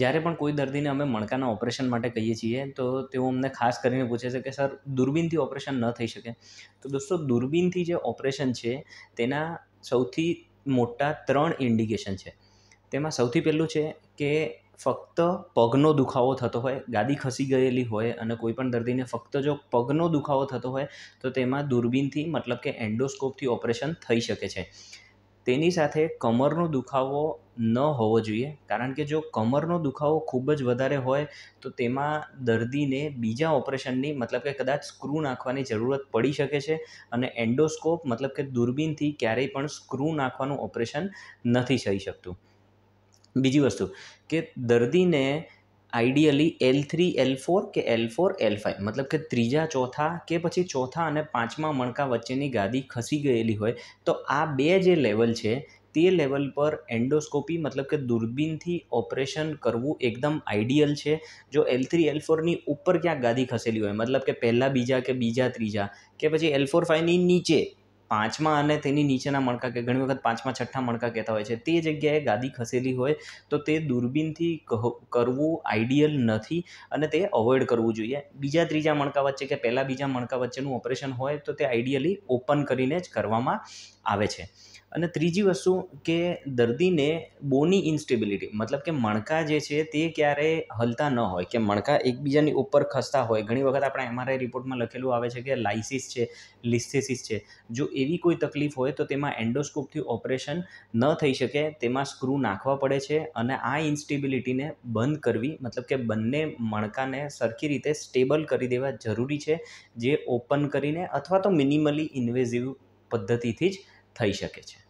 જ્યારે પણ કોઈ દર્દીને અમે મણકાના ઓપરેશન માટે કહીએ છીએ તો તેઓ અમને ખાસ કરીને પૂછે છે કે સર દૂરબીનથી ઓપરેશન ન થઈ શકે તો દોસ્તો દૂરબીનથી જે ઓપરેશન છે તેના સૌથી મોટા ત્રણ ઇન્ડિકેશન છે તેમાં સૌથી પહેલું છે કે ફક્ત પગનો દુખાવો થતો હોય ગાદી ખસી ગયેલી હોય અને કોઈ પણ દર્દીને ફક્ત જો પગનો દુખાવો થતો હોય તો તેમાં દૂરબીનથી મતલબ કે એન્ડોસ્કોપથી ઓપરેશન થઈ શકે છે તેની સાથે કમરનો દુખાવો ન હોવો જોઈએ કારણ કે જો કમરનો દુખાવો ખૂબ જ વધારે હોય તો તેમાં દર્દીને બીજા ઓપરેશનની મતલબ કે કદાચ સ્ક્રૂ નાખવાની જરૂરત પડી શકે છે અને એન્ડોસ્કોપ મતલબ કે દૂરબીનથી ક્યારેય પણ સ્ક્રૂ નાખવાનું ઓપરેશન નથી થઈ શકતું બીજી વસ્તુ કે દર્દીને ideally L three L four કે એલ ફોર એલ ફાઇવ મતલબ કે ત્રીજા ચોથા કે પછી ચોથા અને પાંચમા મણકા વચ્ચેની ગાદી ખસી ગયેલી હોય તો આ બે જે લેવલ છે તે લેવલ પર એન્ડોસ્કોપી મતલબ કે દૂરબીનથી ઓપરેશન કરવું એકદમ આઈડિયલ છે જો એલ થ્રી એલ ફોરની ઉપર ક્યાંક ગાદી ખસેલી હોય મતલબ કે પહેલાં બીજા કે બીજા ત્રીજા કે પછી એલ ફોર ફાઇવની નીચે પાંચમા અને તેની નીચેના મણકા કે ઘણી વખત પાંચમા છઠ્ઠા મણકા કહેતા હોય છે તે જગ્યાએ ગાદી ખસેલી હોય તો તે દૂરબીનથી કરવું આઈડિયલ નથી અને તે અવોઈડ કરવું જોઈએ બીજા ત્રીજા મણકા વચ્ચે કે પહેલાં બીજા મણકા વચ્ચેનું ઓપરેશન હોય તો તે આઈડિયલી ઓપન કરીને જ કરવામાં આવે છે અને ત્રીજી વસ્તુ કે દર્દીને બોની ઇન્સ્ટેબિલિટી મતલબ કે મણકા જે છે તે ક્યારેય હલતા ન હોય કે મણકા એકબીજાની ઉપર ખસતા હોય ઘણી વખત આપણે એમઆરઆઈ રિપોર્ટમાં લખેલું આવે છે કે લાઇસિસ છે લિસ્થેસિસ છે જો એવી કોઈ તકલીફ હોય તો તેમાં એન્ડોસ્કોપથી ઓપરેશન ન થઈ શકે તેમાં સ્ક્રૂ નાખવા પડે છે અને આ ઇન્સ્ટેબિલિટીને બંધ કરવી મતલબ કે બંને મણકાને સરખી રીતે સ્ટેબલ કરી દેવા જરૂરી છે જે ઓપન કરીને અથવા તો મિનિમલી ઇન્વેઝિવ પદ્ધતિથી જ થઈ શકે છે